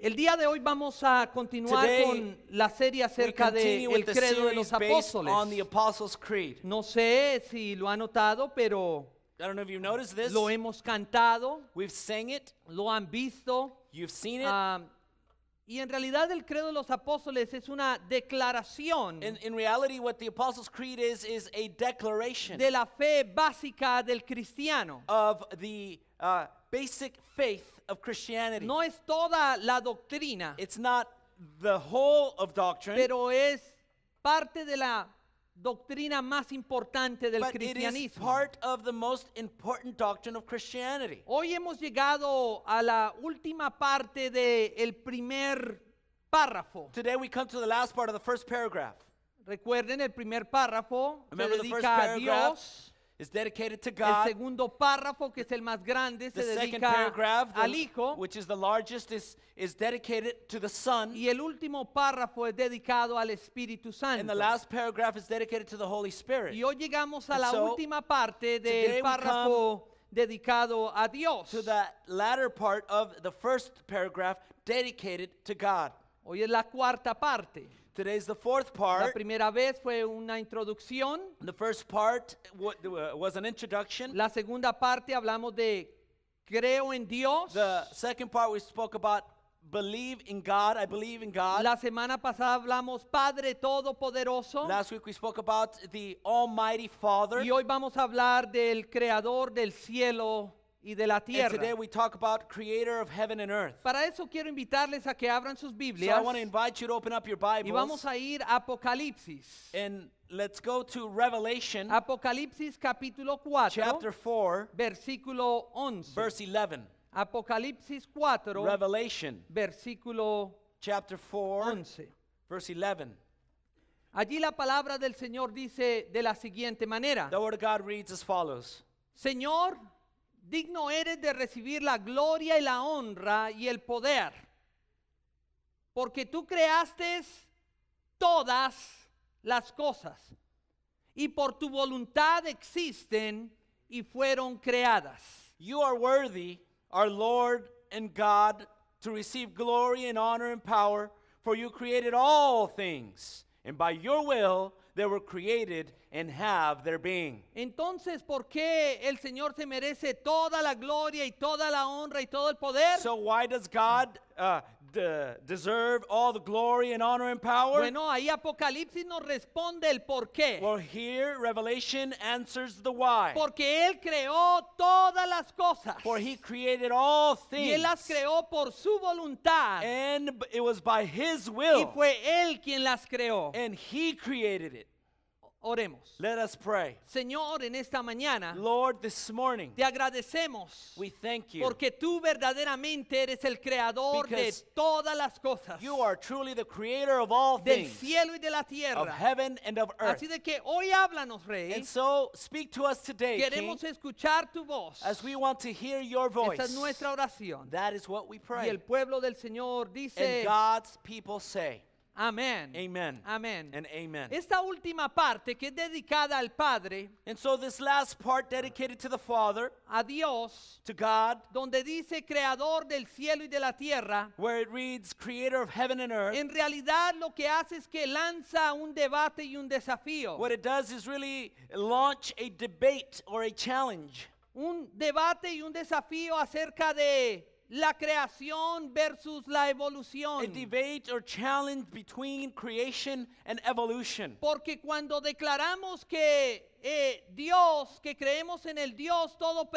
El día de hoy vamos a continuar con la serie acerca del credo de los apóstoles. No sé si lo han notado, pero lo hemos cantado, lo han visto. Ah, y en realidad el credo de los apóstoles es una declaración de la fe básica del cristiano. the uh, basic of Christianity. No es toda la doctrina. It's not the whole of doctrine. Pero es parte de la doctrina más importante del but cristianismo. It is part of the most important doctrine of Christianity. Hoy hemos llegado a la última parte de el primer párrafo. Today we come to the last part of the first paragraph. Recuerden el primer párrafo Remember se dedica the first paragraph? a Dios is dedicated to God. El segundo párrafo, que es el más grande, se the second paragraph, al the, Hijo. Which is the largest, is, is dedicated to the Son. Y el último párrafo es dedicado al Espíritu Santo. And the last paragraph is dedicated to the Holy Spirit. Y hoy llegamos a and la so, última parte del párrafo dedicado a Dios. To the latter part of the first paragraph dedicated to God. Hoy es la cuarta parte. Today's the fourth part. La primera vez fue una introducción. The first part uh, was an introduction. La segunda parte hablamos de creo en Dios. The second part we spoke about believe in God. I believe in God. La semana pasada hablamos Padre Todopoderoso. Last week we spoke about the Almighty Father. Y hoy vamos a hablar del creador del cielo y de la And today we talk about creator of heaven and earth. Para eso quiero invitarles a que abran sus So Biblias I want to invite you to open up your bibles. y vamos a ir a Apocalipsis. and let's go to Revelation Apocalipsis capítulo 4, chapter 4 versículo 11. verse 11. Apocalipsis 4, Revelation versículo chapter 4 11. verse 11. Allí la palabra del Señor dice de la siguiente manera, The word of God reads as follows. Señor, digno eres de recibir la gloria y la honra y el poder, porque tú creaste todas las cosas y por tu voluntad existen y fueron creadas. You are worthy, our Lord and God, to receive glory and honor and power, for you created all things, and by your will they were created and have their being. Entonces, ¿por qué el Señor se merece toda la gloria y toda la honra y todo el poder? So why does God uh, de- deserve all the glory and honor and power? bueno, ahí Apocalipsis nos responde el por qué. Well, here Revelation answers the why. Porque Él creó todas las cosas. For he created all y Él things, las creó por su voluntad. and it was by his y will, fue Él quien las creó. and he created it. Oremos. Let us pray. Señor, en esta mañana, Lord, this morning, te agradecemos we thank you porque tú verdaderamente eres el creador de todas las cosas. You are truly the creator of all del things, cielo y de la tierra. Of heaven and of earth. Así de que hoy háblanos, Rey. And so, speak to us today, Queremos escuchar tu voz. As we want to hear your voice. Esta es nuestra oración. That is what we pray. Y el pueblo del Señor dice, and God's people say, Amén. Amen. Amén. And amen. Esta última parte que es dedicada al Padre, And so this last part dedicated to the Father, a Dios, to God, donde dice creador del cielo y de la tierra, where it reads creator of heaven and earth. En realidad lo que hace es que lanza un debate y un desafío. What it does is really launch a debate or a challenge. Un debate y un desafío acerca de la creación versus la evolución. A debate or challenge between creation and evolution. Porque cuando declaramos que eh, Dios, que creemos en el Dios todo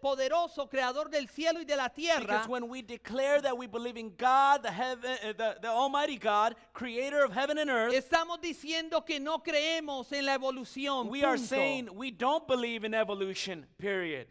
poderoso, creador del cielo y de la tierra. Because when we declare that we believe in God, the, heaven, uh, the, the Almighty God, creator of heaven and earth. Estamos diciendo que no creemos en la evolución. We are saying we don't believe in evolution, period.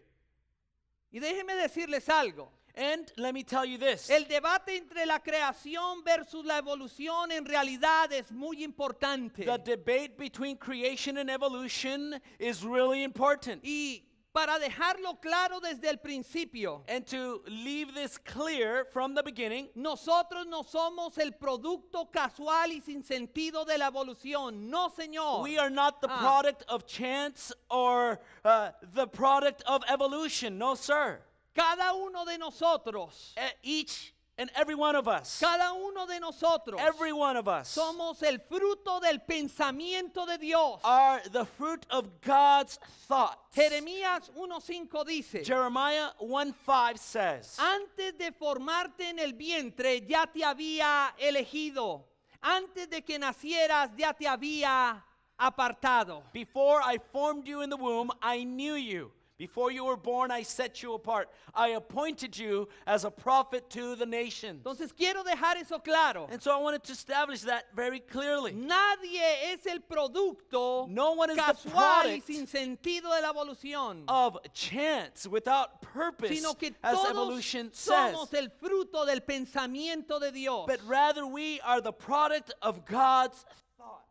Y déjeme decirles algo. And let me tell you this. El debate entre la creación versus la evolución en realidad es muy importante. The debate between creation and evolution is really important. Y para dejarlo claro desde el principio. And to leave this clear from the beginning, nosotros no somos el producto casual y sin sentido de la evolución. No, señor. We are not the ah. product of chance or uh, the product of evolution. No, sir. Cada uno de nosotros. E, each and every one of us. Cada uno de nosotros. Every one of us. Somos el fruto del pensamiento de Dios. Are the fruit of God's thought. Jeremías 1:5 dice. Jeremiah 1:5 says. Antes de formarte en el vientre ya te había elegido. Antes de que nacieras ya te había apartado. Before I formed you in the womb I knew you. Before you were born, I set you apart. I appointed you as a prophet to the nations. Entonces quiero dejar eso claro. And so I wanted to establish that very clearly. Nadie es el producto no one is casual the y sin sentido de la evolución. Of chance without purpose, sino que as todos evolution somos says. el fruto del pensamiento de Dios. But rather we are the product of God's thought.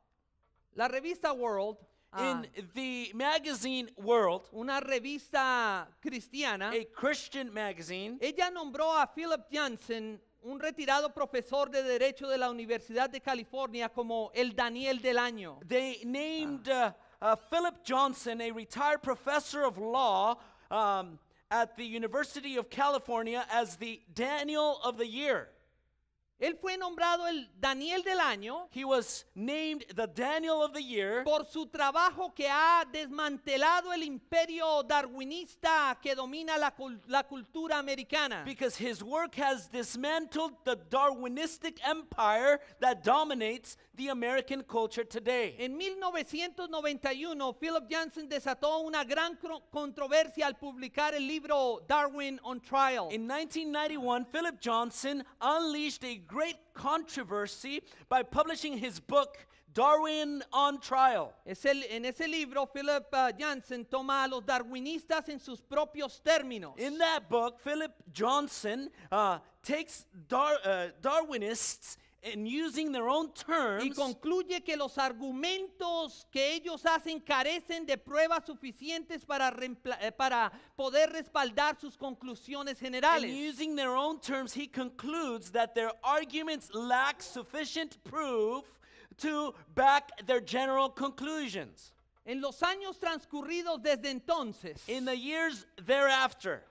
La revista World in ah. the magazine world, una revista cristiana, a Christian magazine, ella nombró a Philip Johnson un retirado profesor de derecho de la Universidad de California como el Daniel del año. They named uh, uh, Philip Johnson, a retired professor of law um, at the University of California, as the Daniel of the year. Él fue nombrado el Daniel del año He was named the Daniel of the year por su trabajo que ha desmantelado el imperio darwinista que domina la, la cultura americana. because his work has dismantled the Darwinistic empire that dominates the American culture today. En 1991, Philip Johnson desató una gran controversia al publicar el libro Darwin on Trial. In 1991, Philip Johnson unleashed a great controversy by publishing his book Darwin on Trial. Es el, en ese libro, Philip uh, ah, Johnson toma a los darwinistas en sus propios términos. In that book, Philip Johnson uh, ah, takes Dar, uh, Darwinists and using their own terms, y concluye que los argumentos que ellos hacen carecen de pruebas suficientes para, eh, para poder respaldar sus conclusiones generales. And using their own terms, he concludes that their arguments lack sufficient proof to back their general conclusions. En los años transcurridos desde entonces, in the years thereafter,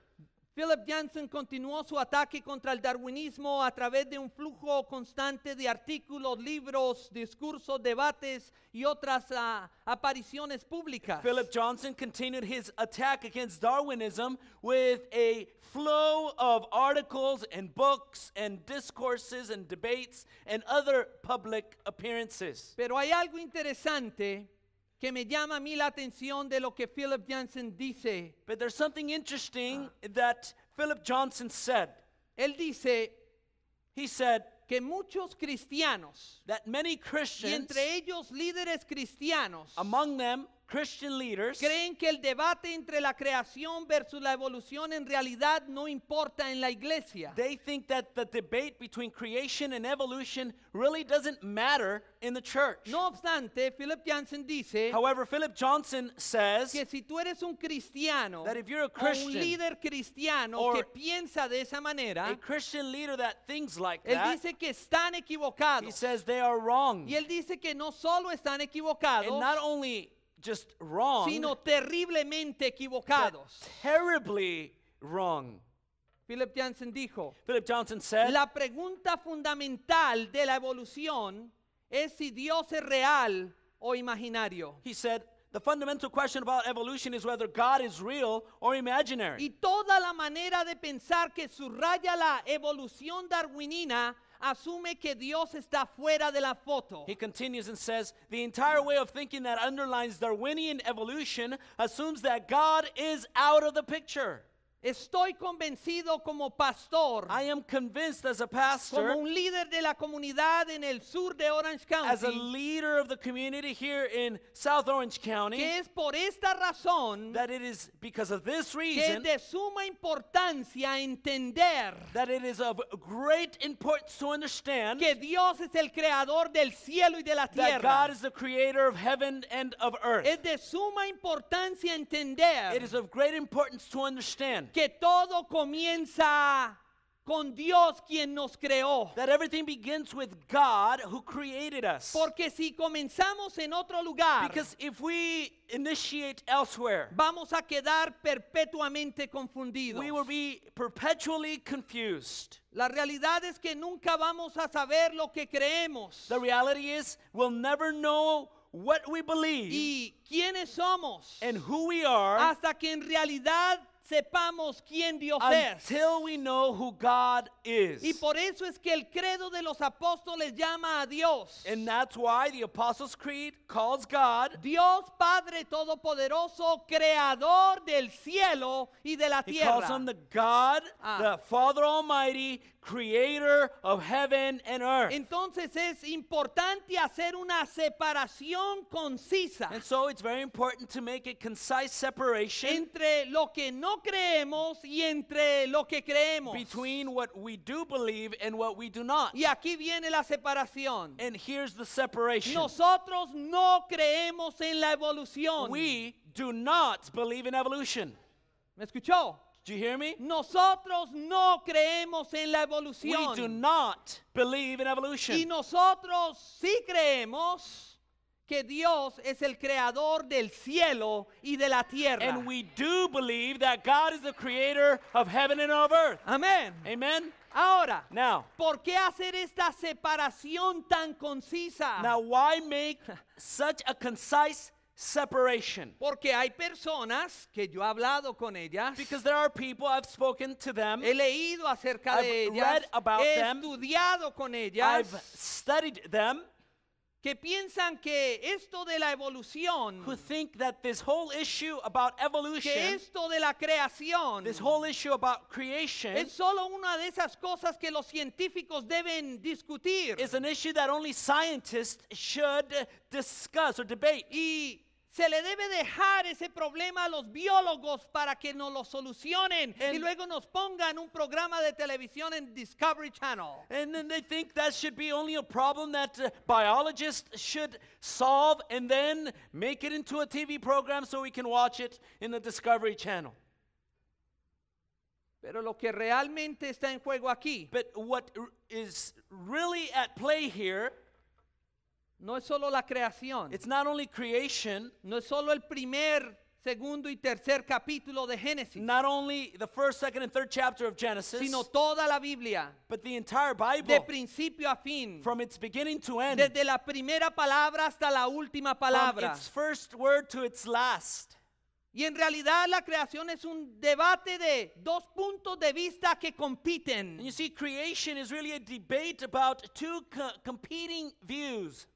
Philip Johnson continuó su ataque contra el darwinismo a través de un flujo constante de artículos, libros, discursos, debates y otras ah, apariciones públicas. Philip Johnson continued his attack against Darwinism with a flow of articles and books and discourses and debates and other public appearances. Pero hay algo interesante que me llama a mí la atención de lo que Philip Johnson dice. But there's something interesting that Philip Johnson said. Él dice, he said, que muchos cristianos, y entre ellos líderes cristianos, among them, Christian leaders creen que el debate entre la creación versus la evolución en realidad no importa en la iglesia. They think that the debate between creation and evolution really doesn't matter in the church. No obstante, Philip Johnson dice, however, Philip Johnson says que si tú eres un cristiano, that if you're a Christian, o un líder cristiano que piensa de esa manera, a Christian leader that thinks like él that, dice que están equivocados. He says they are wrong. Y él dice que no solo están equivocados, and not only just wrong, sino terriblemente equivocados. Terribly wrong. Philip Johnson dijo, Philip Johnson said, la pregunta fundamental de la evolución es si Dios es real o imaginario. He said, the fundamental question about evolution is whether God is real or imaginary. Y toda la manera de pensar que subraya la evolución darwinina asume que Dios está fuera de la foto. He continues and says, The entire way of thinking that underlines Darwinian evolution assumes that God is out of the picture. Estoy convencido como pastor, I am convinced as a pastor, como un líder de la comunidad en el sur de Orange County, as a leader of the community here in South Orange County, que es por esta razón, that it is because of this reason, que es de suma importancia entender, that it is of great importance to understand, que Dios es el creador del cielo y de la tierra, that God is the creator of heaven and of earth. Es de suma importancia entender, it is of great importance to understand que todo comienza con Dios quien nos creó. begins with Porque si comenzamos en otro lugar, elsewhere, vamos a quedar perpetuamente confundidos. confused. La realidad es que nunca vamos a saber lo que creemos. The reality never Y quiénes somos. Hasta que en realidad sepamos quién Dios es. Until we know who God is. Y por eso es que el credo de los apóstoles llama a Dios. And that's why the Apostles' Creed calls God Dios Padre todopoderoso, creador del cielo y de la tierra. He calls him the God, ah. the Father Almighty, creator of heaven and earth. Entonces es importante hacer una separación concisa And so it's very important to make a concise separation entre lo que no creemos y entre lo que creemos. between what we do believe and what we do not. Y aquí viene la separación. And here's the separation. Nosotros no creemos en la evolución. We do not believe in evolution. ¿Me escuchó? Do you hear me? Nosotros no creemos en la evolución. We do not believe in evolution. Y nosotros sí creemos que Dios es el creador del cielo y de la tierra. And we do believe that God is the creator of heaven and of earth. Amén. Amen. Ahora, Now, ¿por qué hacer esta separación tan concisa? Now why make such a concise separation. Porque hay personas que yo he hablado con ellas. Because there are people I've spoken to them. He leído acerca I've de ellas. Read about he them, estudiado con ellas. I've studied them. Que piensan que esto de la evolución, who think that this whole issue about evolution, que esto de la creación, this whole issue about creation, es solo una de esas cosas que los científicos deben discutir. Is an issue that only scientists should discuss or debate. Y Se le debe dejar ese problema a los biólogos para que nos lo solucionen and y luego nos pongan un programa de televisión en Discovery Channel. And then they think that should be only a problem that uh, biologists should solve and then make it into a TV program so we can watch it in the Discovery Channel. Pero lo que realmente está en juego aquí. But what is really at play here No es solo la creación. It's not only creation, no es solo el primer, segundo y tercer capítulo de Génesis, not only the first, second, and third chapter of Genesis, sino toda la Biblia, but the entire Bible. de principio a fin, from its beginning to end, desde la primera palabra hasta la última palabra. from its first word to its last. Y en realidad la creación es un debate de dos puntos de vista que compiten. And you see, creation is really a debate about two co- competing views.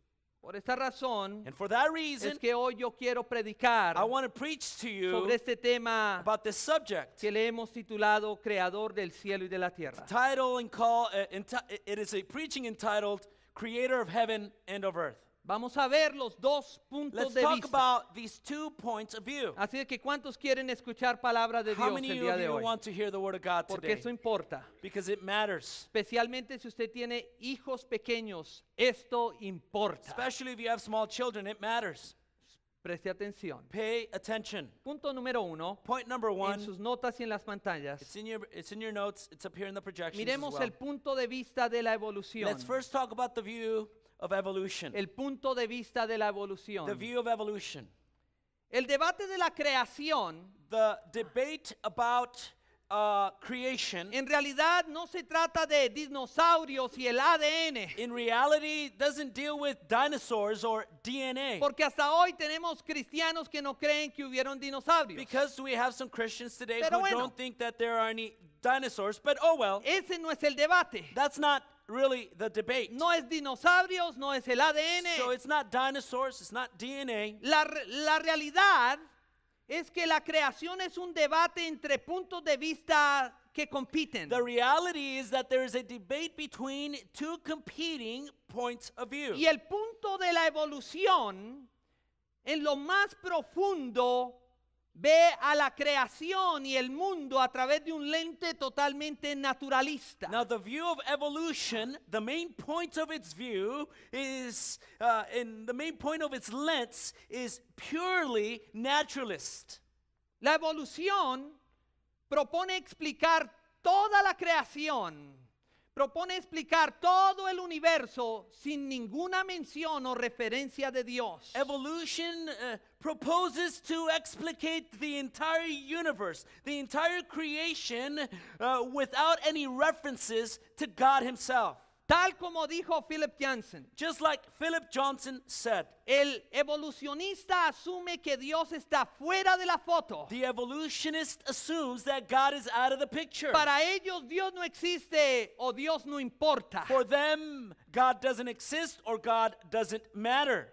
Por esta razón, es que hoy yo quiero predicar I want to sobre este tema que le hemos titulado Creador del cielo y de la tierra. title and call, uh, it is a preaching entitled Creator of Heaven and of Earth. Vamos a ver los dos puntos de vista. Así que cuántos quieren escuchar palabra de Dios el día de hoy? Porque eso importa. Especialmente si usted tiene hijos pequeños, esto importa. Preste atención. Punto número uno. Point En sus notas y en las pantallas. Miremos el punto de vista de la evolución. of evolution. El punto de vista de la evolución. The view of evolution. El debate de la creación. The debate about uh, creation. En realidad no se trata de dinosaurios y el ADN. In reality, doesn't deal with dinosaurs or DNA. Porque hasta hoy tenemos cristianos que no creen que hubieron dinosaurios. Because we have some Christians today Pero who bueno, don't think that there are any dinosaurs, but oh well. Ese no es el debate. That's not really the debate. No es dinosaurios, no es el ADN. So it's not dinosaurs, it's not DNA. La, la realidad es que la creación es un debate entre puntos de vista que compiten. The reality is that there is a debate between two competing points of view. Y el punto de la evolución en lo más profundo ve a la creación y el mundo a través de un lente totalmente naturalista. La evolución propone explicar toda la creación propone explicar todo el universo sin ninguna mención o referencia de Dios. Evolution uh, proposes to explicate the entire universe, the entire creation, uh, without any references to God Himself. Tal como dijo Philip Johnson. Just like Philip Johnson said. El evolucionista asume que Dios está fuera de la foto. The evolutionist assumes that God is out of the picture. Para ellos Dios no existe o Dios no importa. For them God doesn't exist or God doesn't matter.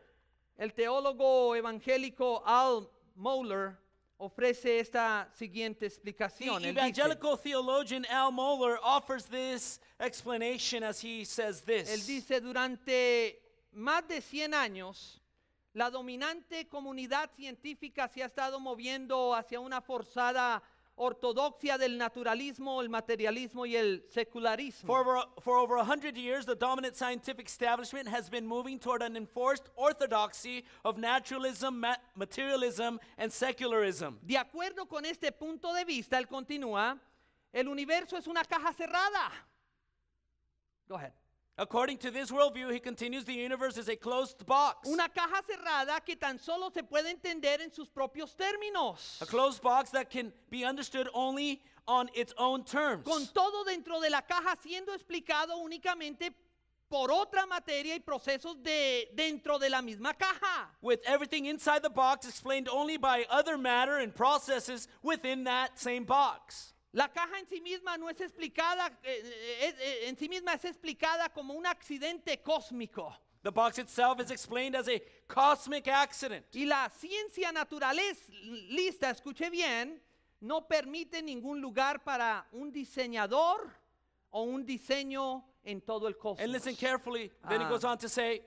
El teólogo evangélico Al Mohler ofrece esta siguiente explicación. The evangelical dice, theologian Al Mohler offers this explanation explanation as he says this. Él dice, durante más de 100 años, la dominante comunidad científica se ha estado moviendo hacia una forzada ortodoxia del naturalismo, el materialismo y el secularismo. For over, for over 100 years, the dominant scientific establishment has been moving toward an enforced orthodoxy of naturalism, materialism and secularism. De acuerdo con este punto de vista, él continúa, el universo es una caja cerrada. Go ahead. According to this worldview, he continues, the universe is a closed box. Una caja cerrada que tan solo se puede entender en sus propios términos. A closed box that can be understood only on its own terms. Con todo dentro de la caja siendo explicado únicamente por otra materia y procesos de dentro de la misma caja. With everything inside the box explained only by other matter and processes within that same box. La caja en sí misma no es explicada, eh, eh, eh, en sí misma es explicada como un accidente cósmico. The box itself is explained as a cosmic accident. Y la ciencia lista escuche bien, no permite ningún lugar para un diseñador o un diseño en todo el cosmos. And listen carefully, then it ah. goes on to say,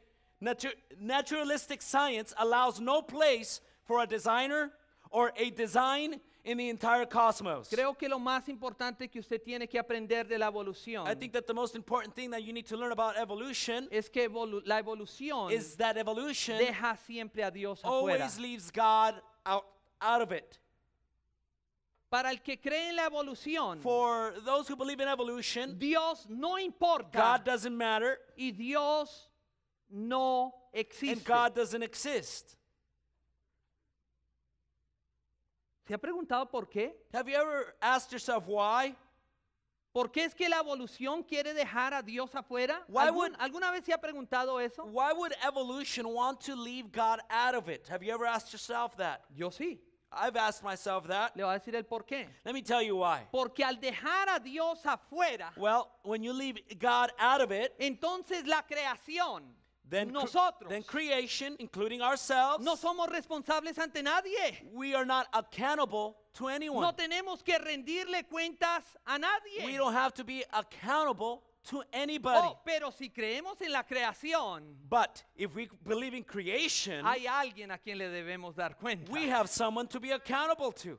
naturalistic science allows no place for a designer or a design in the entire cosmos. Creo que lo más importante que usted tiene que aprender de la evolución I think that the most important thing that you need to learn about evolution es que evolu la evolución is that evolution deja siempre a Dios afuera. always leaves God out, out of it. Para el que cree en la evolución, For those who believe in evolution, Dios no importa God doesn't matter y Dios no existe. and God doesn't exist. ¿Se ha preguntado por qué? Have you ever asked yourself why? ¿Por qué es que la evolución quiere dejar a Dios afuera? Why would, ¿Alguna vez se ha preguntado eso? Why would evolution want to leave God out of it? Have you ever asked yourself that? Yo sí. I've asked myself that. Le voy a decir el por qué. Let me tell you why. Porque al dejar a Dios afuera, well, when you leave God out of it, entonces la creación Then Nosotros. Then creation, including ourselves. No somos responsables ante nadie. We are not accountable to anyone. No tenemos que rendirle cuentas a nadie. We don't have to be accountable to anybody. Oh, pero si creemos en la creación, but if we believe in creation, hay alguien a quien le debemos dar cuenta. We have someone to be accountable to.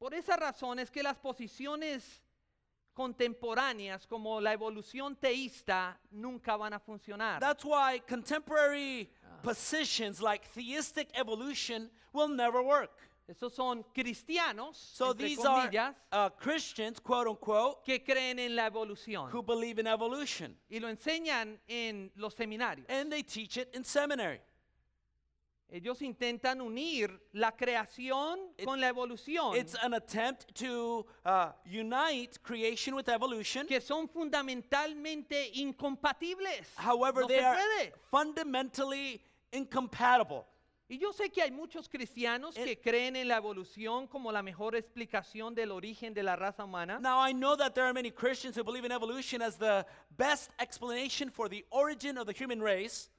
Por esa razón es que las posiciones contemporáneas como la evolución teísta nunca van a funcionar. That's why contemporary positions like theistic evolution will never work. Esos son cristianos, so entre these are uh, Christians, quote unquote, que creen en la evolución. Who believe in evolution. Y lo enseñan en los seminarios. And they teach it in seminary. Ellos intentan unir la creación it, con la evolución. It's an attempt to uh, unite creation with evolution. Que son fundamentalmente incompatibles. However, no they are puede. fundamentally incompatible. Y yo sé que hay muchos cristianos it, que creen en la evolución como la mejor explicación del origen de la raza humana. Now I know that there are many Christians who believe in evolution as the best explanation for the origin of the human race.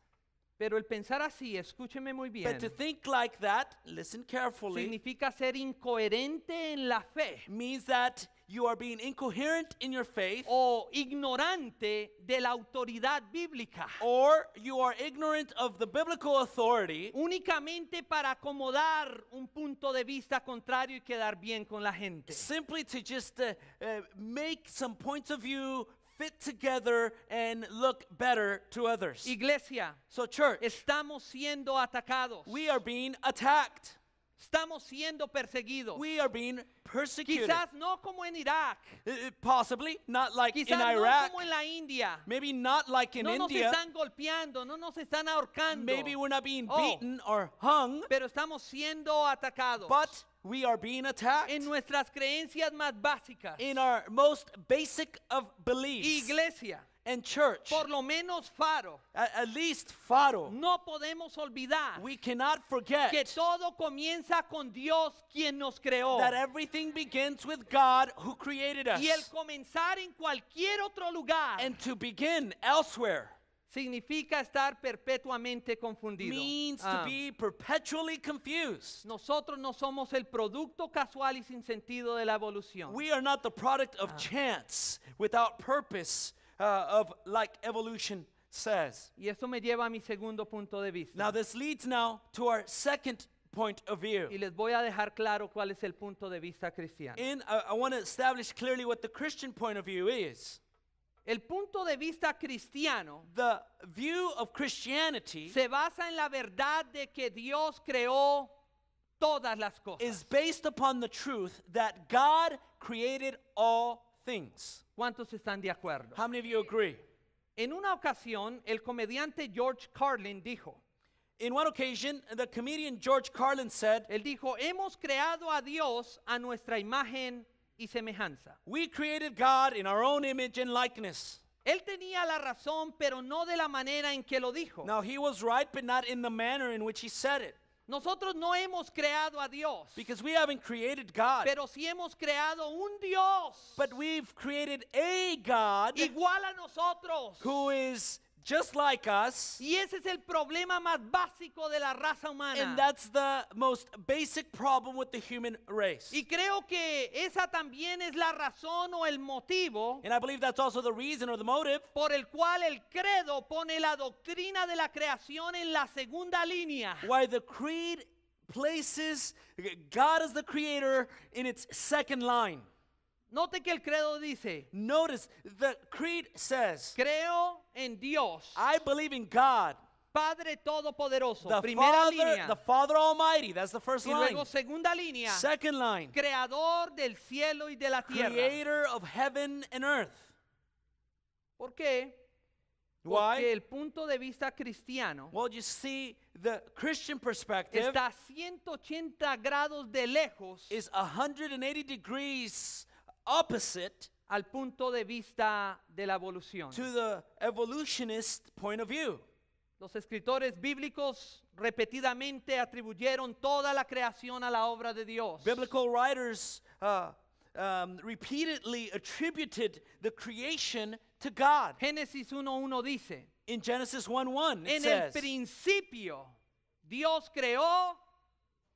Pero el pensar así, escúcheme muy bien, But to think like that, listen carefully, significa ser incoherente en la fe means that you are being incoherent in your faith o ignorante de la autoridad bíblica, or you are ignorant of the biblical authority únicamente para acomodar un punto de vista contrario y quedar bien con la gente. simply to just uh, uh, make some points of view fit together and look better to others. Iglesia, so church, estamos siendo atacados. We are being attacked. Estamos siendo perseguidos. We are being persecuted. Quizás no como en Irak. Eh, eh, possibly not like Quizás in Iraq. No como en la India. Maybe not like in no India. No nos están golpeando, no nos están ahorcando. Maybe we're not being oh. beaten or hung. Pero estamos siendo atacados. But we are being attacked. En nuestras creencias más básicas. In our most basic of beliefs. Iglesia. and church. Por lo menos Faro. At, at least Faro. No podemos olvidar. We cannot forget. Que todo comienza con Dios quien nos creó. That everything begins with God who created us. Y el comenzar en cualquier otro lugar. And to begin elsewhere. Significa estar perpetuamente confundido. Means to ah. be perpetually confused. Nosotros no somos el producto casual y sin sentido de la evolución. We are not the product of ah. chance without purpose uh, of like evolution says. Y me lleva a mi segundo punto de vista. Now this leads now to our second point of view. Y les voy a dejar claro cuál es el punto de vista cristiano. In, I, uh, I want to establish clearly what the Christian point of view is. El punto de vista cristiano the view of Christianity se basa en la verdad de que Dios creó todas las cosas. Is based upon the truth that God created all things. ¿Cuántos están de acuerdo? How many of you agree? En una ocasión, el comediante George Carlin dijo, In one occasion, the comedian George Carlin said, él dijo, hemos creado a Dios a nuestra imagen y semejanza. We created God in our own image and likeness. Él tenía la razón, pero no de la manera en que lo dijo. Now he was right, but not in the manner in which he said it. Nosotros no hemos creado a Dios. Because Pero sí hemos creado un Dios. we've created Igual a nosotros. Who is just like us. Y ese es el problema más básico de la raza humana. And that's the most basic problem with the human race. Y creo que esa también es la razón o el motivo. And I believe that's also the reason or the motive. Por el cual el credo pone la doctrina de la creación en la segunda línea. Why the creed places God as the creator in its second line. Note que el credo dice, Notice the creed says, creo en Dios, I believe in God, Padre Todopoderoso. The Primera Father, línea. the Father Almighty. That's the first Y line. segunda línea, Second line, creador del cielo y de la tierra. creator of heaven and earth. ¿Por qué? Porque Why? el punto de vista cristiano Well, you see, the Christian perspective está a 180 grados de lejos is 180 degrees opposite al punto de vista de la evolución. to the evolutionist point of view. Los escritores bíblicos repetidamente atribuyeron toda la creación a la obra de Dios. Biblical writers uh, um, repeatedly attributed the creation to God. Génesis 1.1 dice, In Genesis 1:1 it en el principio Dios creó,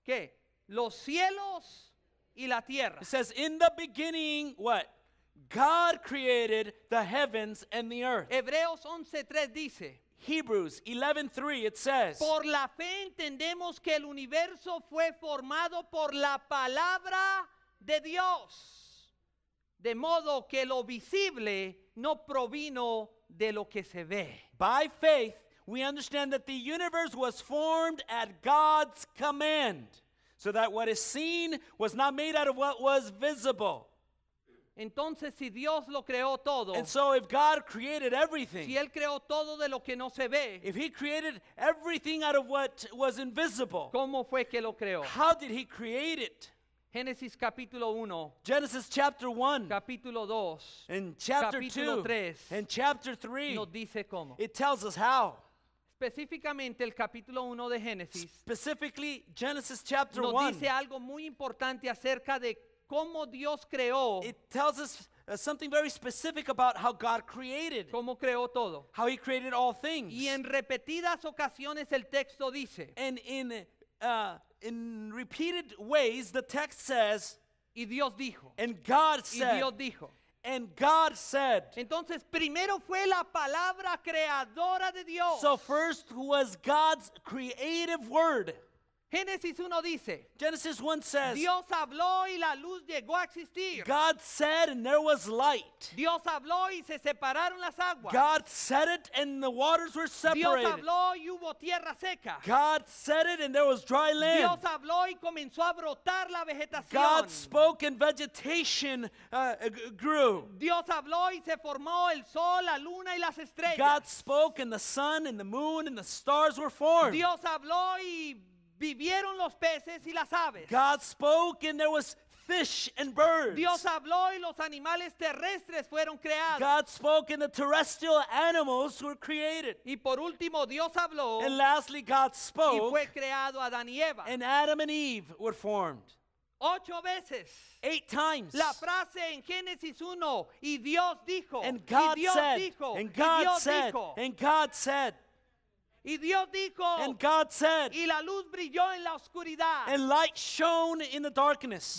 ¿qué? Los cielos y la tierra. It says, in the beginning, what? God created the heavens and the earth. Hebreos 11:3 dice. Hebrews 11:3 it says. Por la fe entendemos que el universo fue formado por la palabra de Dios, de modo que lo visible no provino de lo que se ve. By faith we understand that the universe was formed at God's command. so that what is seen was not made out of what was visible. Entonces si Dios lo creó todo, And so if God created everything, si él creó todo de lo que no se ve, if he created everything out of what was invisible, ¿cómo fue que lo creó? How did he create it? Génesis capítulo 1. Genesis chapter 1. Capítulo 2. And chapter 2. And chapter 3. Nos dice cómo. It tells us how. específicamente el capítulo 1 de Génesis Specifically, Genesis chapter nos dice algo muy importante acerca de cómo Dios creó, It tells us uh, something very specific about how God created, cómo creó todo. how He created all things. Y en repetidas ocasiones el texto dice, And in, uh, in repeated ways, the text says, y Dios dijo, and God y said, Dios dijo. And God said. Entonces primero fue la palabra creadora de Dios. So first was God's creative word. Génesis 1 dice, Genesis 1 says, Dios habló y la luz llegó a existir. God said and there was light. Dios habló y se separaron las aguas. God said it and the waters were separated. Dios habló y hubo tierra seca. God said it and there was dry land. Dios habló y comenzó a brotar la vegetación. God spoke and vegetation uh, grew. Dios habló y se formó el sol, la luna y las estrellas. God spoke and the sun and the moon and the stars were formed. Dios habló y Vivieron los peces y las aves. God spoke and there was fish and birds. Dios habló y los animales terrestres fueron creados. God spoke and the terrestrial animals were created. Y por último Dios habló. And lastly God spoke. Y fue creado Adán y Eva. And Adam and Eve were formed. Ocho veces. Eight times. La frase en Génesis 1 y Dios dijo and God y Dios said, dijo and God y Dios said, dijo. And God said y Dios dijo, y la luz brilló en la oscuridad.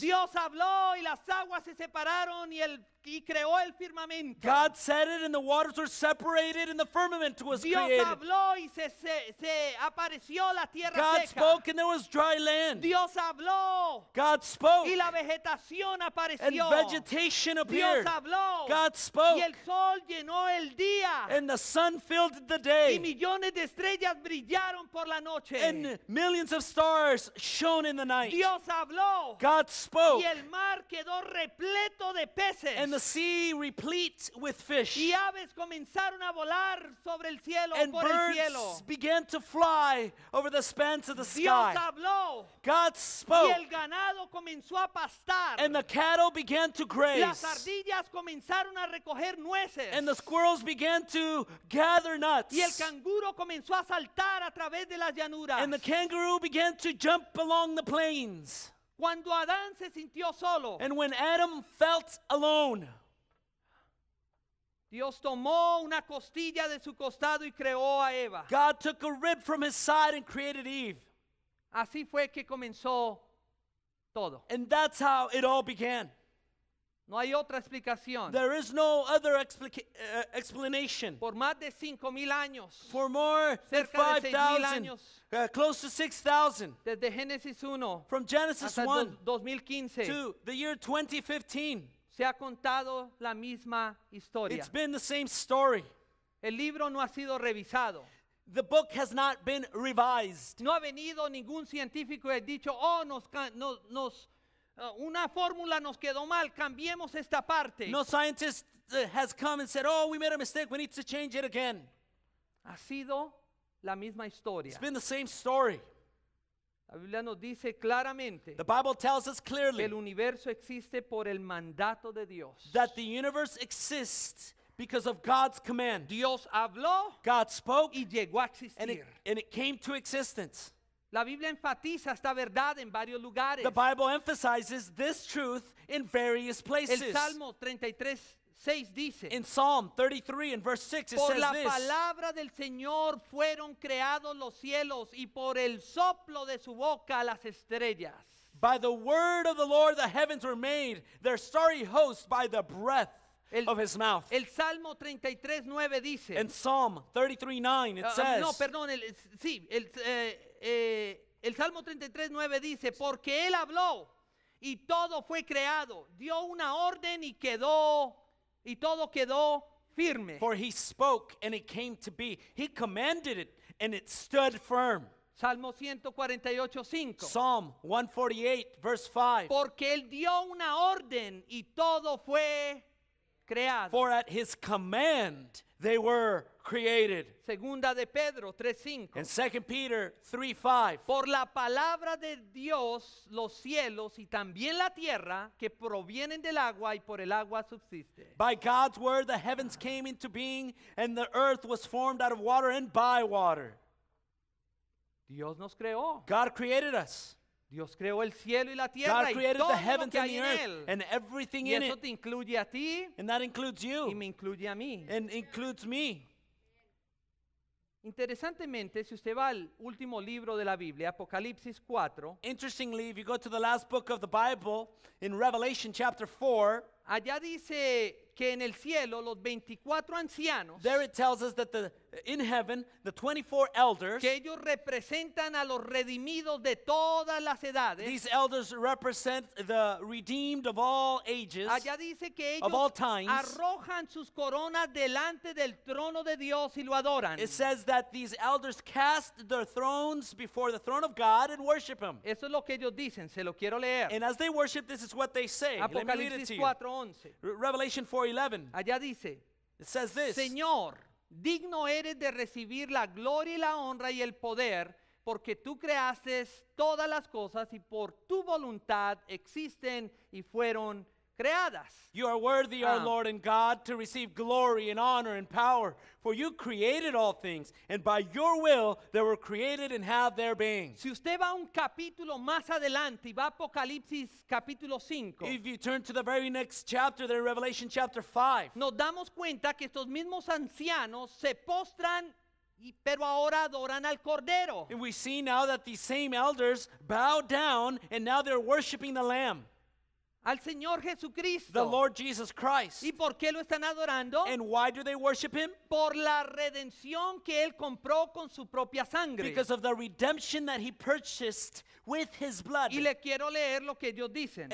Dios habló y las aguas se separaron y el y creó el firmamento. God said it and the waters were separated and the firmament was Dios created. habló y se, se, se apareció la tierra God seca. spoke and there was dry land. Dios habló. God spoke. Y la vegetación apareció. And vegetation appeared. Dios habló. God spoke. Y el sol llenó el día. And the sun filled the day. Y millones de estrellas brillaron por la noche. And millions of stars shone in the night. Dios habló. God spoke. Y el mar quedó repleto de peces. And and the sea replete with fish. Y aves comenzaron a volar sobre el cielo and por birds el cielo. began to fly over the spans of the sky. Dios habló. God spoke. Y el ganado comenzó a pastar. And the cattle began to graze. Las ardillas comenzaron a recoger nueces. And the squirrels began to gather nuts. Y el canguro comenzó a saltar a través de las llanuras. And the kangaroo began to jump along the plains. Cuando Adán se sintió solo. And when Adam felt alone. Dios tomó una costilla de su costado y creó a Eva. God took a rib from his side and created Eve. Así fue que comenzó todo. And that's how it all began. No hay otra explicación. There is no other explica- uh, explanation. Por más de 5000 años. For more than 5000 5,000, uh, close to 6,000. Desde Génesis 1 From Genesis 1 2015 to the year 2015, se ha contado la misma historia. it's been the same story. El libro no ha sido revisado. The book has not been revised. No ha venido ningún científico y ha dicho, oh, nos, ca- nos Ah, una fórmula nos quedó mal, cambiemos esta parte. No scientist eh, has come and said, "Oh, we made a mistake. We need to change it again." Ha sido la misma historia. It's been the same story. La Biblia nos dice claramente The Bible tells us clearly el universo existe por el mandato de Dios. that the universe exists because of God's command. Dios habló God spoke y llegó a existir. it, and it came to existence. La Biblia enfatiza esta verdad en varios lugares. The Bible emphasizes this truth in various places. El Salmo 33 6 dice. In Psalm 33 and verse 6 it por says la palabra del Señor fueron creados los cielos y por el soplo de su boca las estrellas. By the word of the Lord the heavens were made, their starry hosts by the breath el, of his mouth. El Salmo 33:9 dice. In Psalm 33:9 it uh, says. No, perdón, el, sí, el eh, eh, el Salmo 33, 9 dice, porque Él habló y todo fue creado, dio una orden y quedó, y todo quedó firme. For he spoke and it came to be. He commanded it and it stood firm. Salmo 148, 5. 148, verse 5. Porque él dio una orden y todo fue creado. For at his command they were created. Segunda de Pedro 3:5. And 2 Peter 3:5. Por la palabra de Dios los cielos y también la tierra que provienen del agua y por el agua subsiste. By God's word the heavens came into being and the earth was formed out of water and by water. Dios nos creó. God created us. Dios creó el cielo y la tierra God created y todo the heavens and the earth él. And everything y in eso it. te incluye a ti. And that includes you. Y me incluye a mí. And includes me. Interesantemente, si usted va al último libro de la Biblia, Apocalipsis 4, Interestingly, if you go to the last book of the Bible in Revelation chapter 4, allá dice que en el cielo los 24 ancianos There it tells us that the in heaven the 24 elders que ellos representan a los redimidos de todas las edades. These elders represent the redeemed of all ages. Allá dice que ellos arrojan sus coronas delante del trono de Dios y lo adoran. It says that these elders cast their thrones before the throne of God and worship him. Eso es lo que ellos dicen, se lo quiero leer. And as they worship this is what they say. Apocalipsis 4:11. Revelation 4 Allá dice, Señor, digno eres de recibir la gloria y la honra y el poder, porque tú creaste todas las cosas y por tu voluntad existen y fueron creadas. You are worthy, our ah. Lord and God, to receive glory and honor and power, for you created all things, and by your will they were created and have their being. Si usted va un capítulo más adelante y va Apocalipsis capítulo 5. If you turn to the very next chapter, there in Revelation chapter 5. Nos damos cuenta que estos mismos ancianos se postran y, pero ahora adoran al cordero. And we see now that these same elders bow down and now they're worshiping the lamb. al Señor Jesucristo. ¿Y por qué lo están adorando? Por la redención que él compró con su propia sangre. Y le quiero leer lo que ellos dicen.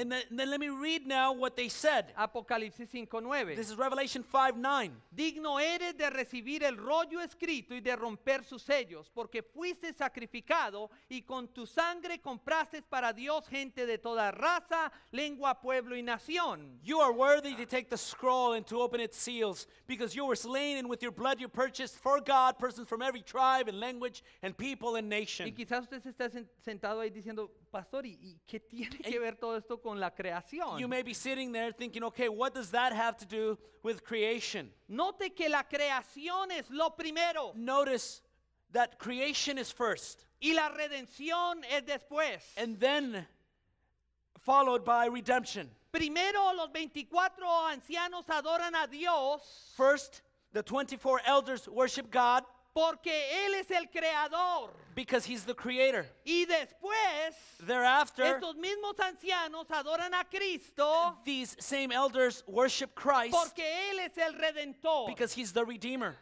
Apocalipsis 5:9. 5:9. Digno eres de recibir el rollo escrito y de romper sus sellos, porque fuiste sacrificado y con tu sangre compraste para Dios gente de toda raza, lengua pueblo y nación. You are worthy to take the scroll and to open its seals, because you were slain, and with your blood you purchased for God persons from every tribe and language and people and nation. Y quizás usted se está sentado ahí diciendo, pastor, ¿y, y qué tiene que ver todo esto con la creación? You may be sitting there thinking, okay, what does that have to do with creation? Note que la creación es lo primero. Notice that creation is first. Y la redención es después. And then followed by redemption. Primero los 24 ancianos adoran a Dios First, the 24 elders worship God porque él es el creador. because he's the creator. Y después Thereafter, estos mismos ancianos adoran a Cristo these same elders worship Christ porque él es el redentor. because he's the redeemer.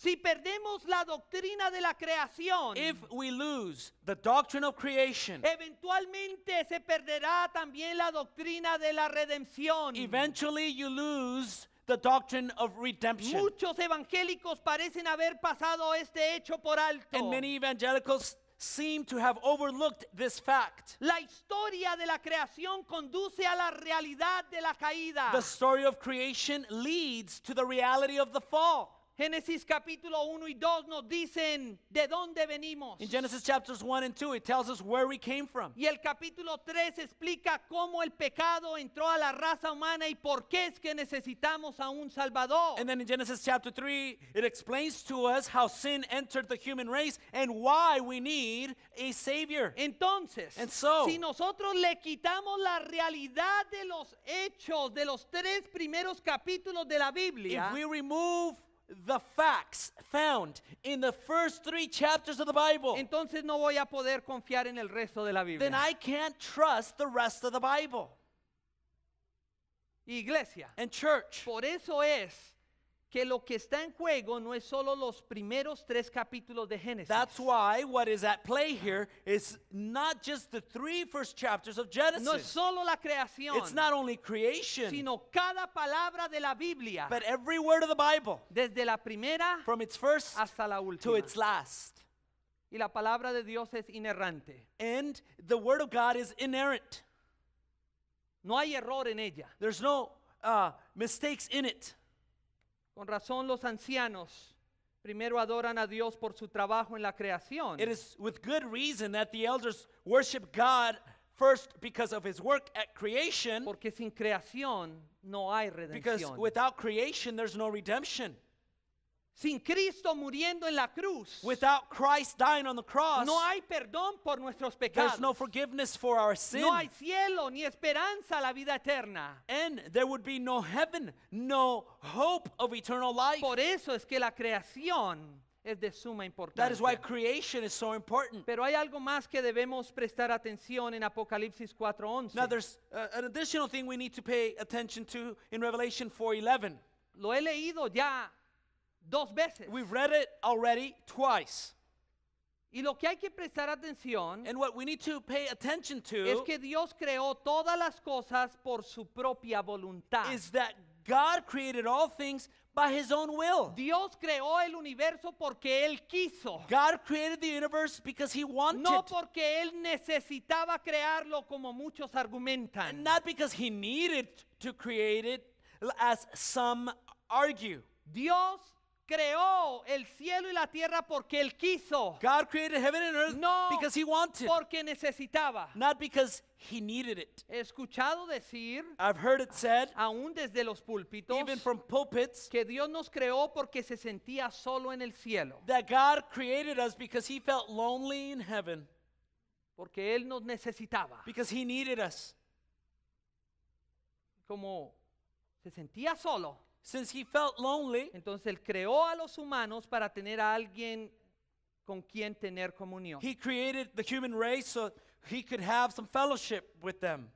Si perdemos la doctrina de la creación, if we lose the doctrine of creation, eventualmente se perderá también la doctrina de la redención. Eventually you lose the doctrine of redemption. Muchos evangélicos parecen haber pasado este hecho por alto. And many evangelicals seem to have overlooked this fact. La historia de la creación conduce a la realidad de la caída. The story of creation leads to the reality of the fall. Génesis capítulo 1 y 2 nos dicen de dónde venimos. Y el capítulo 3 explica cómo el pecado entró a la raza humana y por qué es que necesitamos a un salvador. Entonces, si nosotros le quitamos la realidad de los hechos de los tres primeros capítulos de la Biblia, the facts found in the first three chapters of the Bible, entonces no voy a poder confiar en el resto de la Biblia. then I can't trust the rest of the Bible Iglesia, and church. por eso es que lo que está en juego no es solo los primeros tres capítulos de Génesis. That's why what is at play here is not just the three first chapters of Genesis. No es solo la creación. It's not only creation. Sino cada palabra de la Biblia. But every word of the Bible. Desde la primera from its first hasta la última. to its last. Y la palabra de Dios es inerrante. And the word of God is inerrant. No hay error en ella. There's no uh, mistakes in it. Con razón los ancianos primero adoran a Dios por su trabajo en la creación. It is with good reason that the elders worship God first because of his work at creation. Porque sin creación no hay redención. Because without creation there's no redemption. Sin Cristo muriendo en la cruz. Without Christ dying on the cross. No hay perdón por nuestros pecados. There's no forgiveness for our sin. No hay cielo ni esperanza a la vida eterna. And there would be no heaven, no hope of eternal life. Por eso es que la creación es de suma importancia. That is why creation is so important. Pero hay algo más que debemos prestar atención en Apocalipsis 4:11. Now there's uh, an additional thing we need to pay attention to in Revelation 4:11. Lo he leído ya dos veces. We've read it already twice. Y lo que hay que prestar atención And what we need to pay attention es to que Dios creó todas las cosas por su propia voluntad. is that God created all things by his own will. Dios creó el universo porque Él quiso. God created the universe because he wanted No porque Él necesitaba crearlo como muchos argumentan. not because he needed to create it as some argue. Dios creó el cielo y la tierra porque él quiso. God created heaven and earth no because he wanted, porque necesitaba. not because he needed it. He escuchado decir, I've heard it said, aún desde los púlpitos, even from pulpits, que Dios nos creó porque se sentía solo en el cielo. that God created us because he felt lonely in heaven, Porque él nos necesitaba. because he needed us. Como se sentía solo, Since he felt lonely, Entonces él creó a los humanos para tener a alguien con quien tener comunión. he created the human race so he could have some fellowship with them.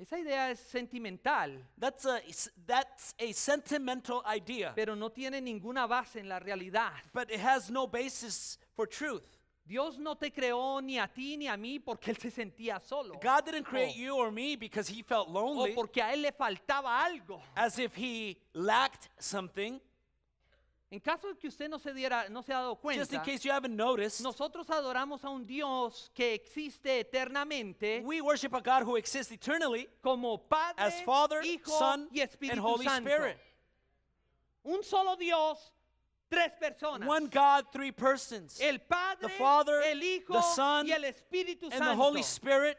Esa idea es sentimental, That's a that's a sentimental idea, pero no tiene ninguna base en la realidad. but it has no basis for truth. Dios no te creó ni a ti ni a mí porque él se sentía solo. God didn't create you or me because he felt lonely. O porque a él le faltaba algo. As if he lacked something. En caso de que usted no se diera, no se ha dado cuenta, Just in case you haven't noticed, nosotros adoramos a un Dios que existe eternamente. We worship a God who exists eternally, como Padre, as Father, Hijo Son, y Espíritu and Holy Santo. Spirit. Un solo Dios Tres personas. One God, three persons. El Padre, the Father, el Hijo the Son, y el Espíritu Santo. And the Holy Spirit.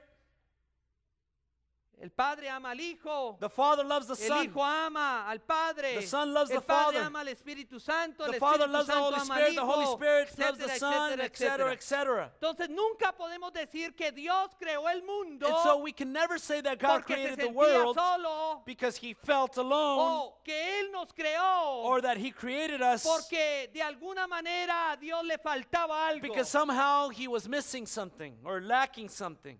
El padre ama al hijo. The father loves the son. El hijo ama al padre. The son loves el the padre father. ama al Espíritu Santo. The el father Espíritu loves Santo the Holy Spirit. the Holy Spirit loves the son, etc., etc. Entonces nunca podemos decir que Dios creó el mundo. And so we can never say that God created the world solo, because he felt alone. O que él nos creó. Or that he created us. Porque de alguna manera Dios le faltaba algo. Because somehow he was missing something or lacking something.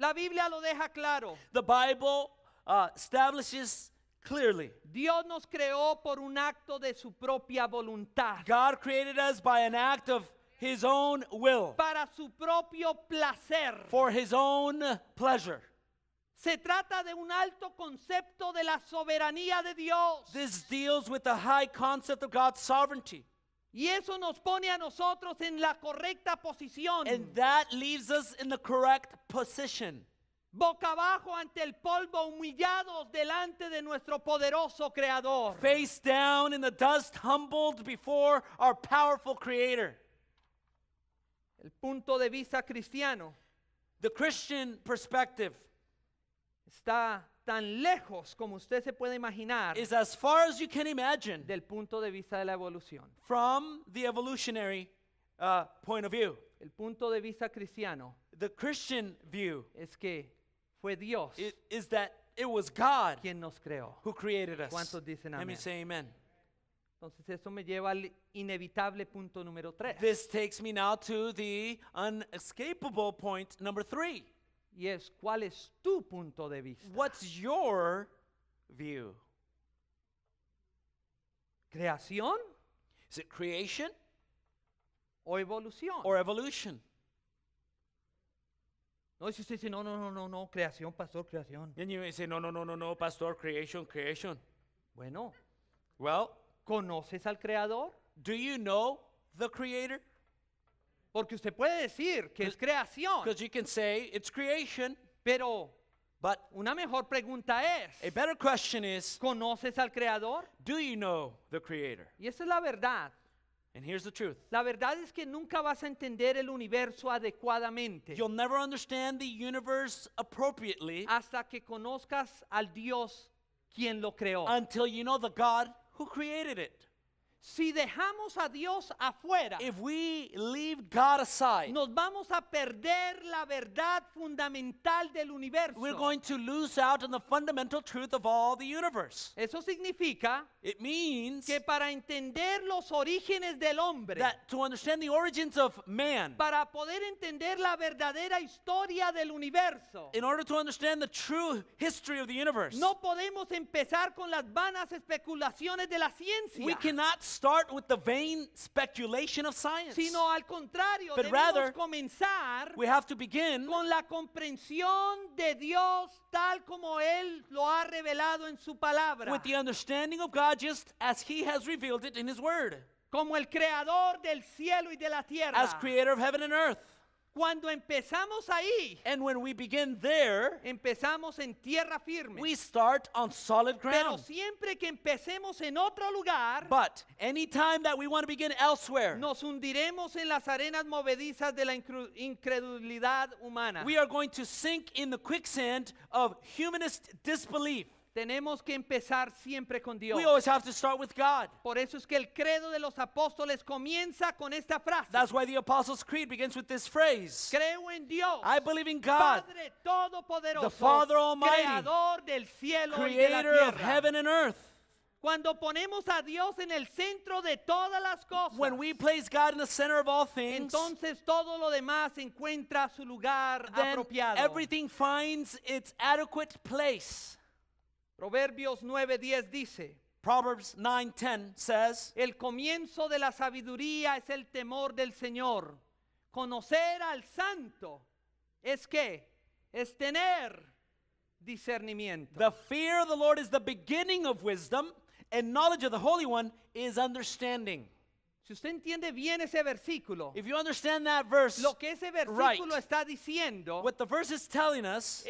La Biblia lo deja claro. The Bible uh, establishes clearly. Dios nos creó por un acto de su propia voluntad. God created us by an act of his own will. Para su propio placer. For his own pleasure. Se trata de un alto concepto de la soberanía de Dios. This deals with the high concept of God's sovereignty. Y eso nos pone a nosotros en la correcta posición. And that leaves us in the correct position. Boca abajo ante el polvo, humillados delante de nuestro poderoso creador. Face down in the dust, humbled before our powerful creator. El punto de vista cristiano. The Christian perspective está tan lejos como usted se puede imaginar is as far as you can imagine del punto de vista de la evolución. from the evolutionary uh, point of view. El punto de vista cristiano The Christian view es que fue Dios is that it was God quien nos creó. who created us. ¿Cuántos dicen Let me say amen. Entonces eso me lleva al inevitable punto número 3. This takes me now to the unescapable point number three. Y es, ¿cuál es tu punto de vista? What's your view? ¿Creación? Is it creation? ¿O evolución? Or evolution? No, si usted no, no, no, no, no, creación, pastor, creación. y you say, no, no, no, no, no, pastor, creation, creation. Bueno. Well, ¿conoces al creador? Do you know the creator? Porque usted puede decir que es creación. Pero una mejor pregunta es, ¿conoces al creador? Y esa es la verdad. And here's the La verdad es que nunca vas a entender el universo adecuadamente. hasta que conozcas al Dios quien lo creó. Until you know the God si dejamos a Dios afuera, we nos vamos a perder la verdad fundamental del universo. We're going to lose out on the fundamental truth of all the universe. Eso significa que para entender los orígenes del hombre, of man, para poder entender la verdadera historia del universo, in order to understand the true history of the universe, no podemos empezar con las vanas especulaciones de la ciencia. We cannot start with the vain speculation of science. Sino al contrario, But rather, comenzar we have to begin con la comprensión de Dios tal como él lo ha revelado en su palabra. with the understanding of God just as He has revealed it in His Word, como el creador del cielo y de la tierra. as creator of heaven and earth. Cuando empezamos ahí, and when we begin there, empezamos en tierra firme. We start on solid ground. Pero siempre que empecemos en otro lugar, but anytime that we want to begin elsewhere, nos hundiremos en las arenas movedizas de la incredulidad humana. We are going to sink in the quicksand of humanist disbelief. Tenemos que empezar siempre con Dios. Por eso es que el credo de los apóstoles comienza con esta frase. Creo en Dios. I Padre todopoderoso. The Father Almighty. Creador del cielo creator y de la tierra. of heaven and earth. Cuando ponemos a Dios en el centro de todas las cosas, entonces todo lo demás encuentra su lugar apropiado. Everything finds its adequate place. Proverbios 9:10 dice, Proverbs 9:10 says, El comienzo de la sabiduría es el temor del Señor. Conocer al santo es que es tener discernimiento. The fear of the Lord is the beginning of wisdom, and knowledge of the Holy One is understanding. Si usted entiende bien ese versículo, lo que ese versículo está diciendo, is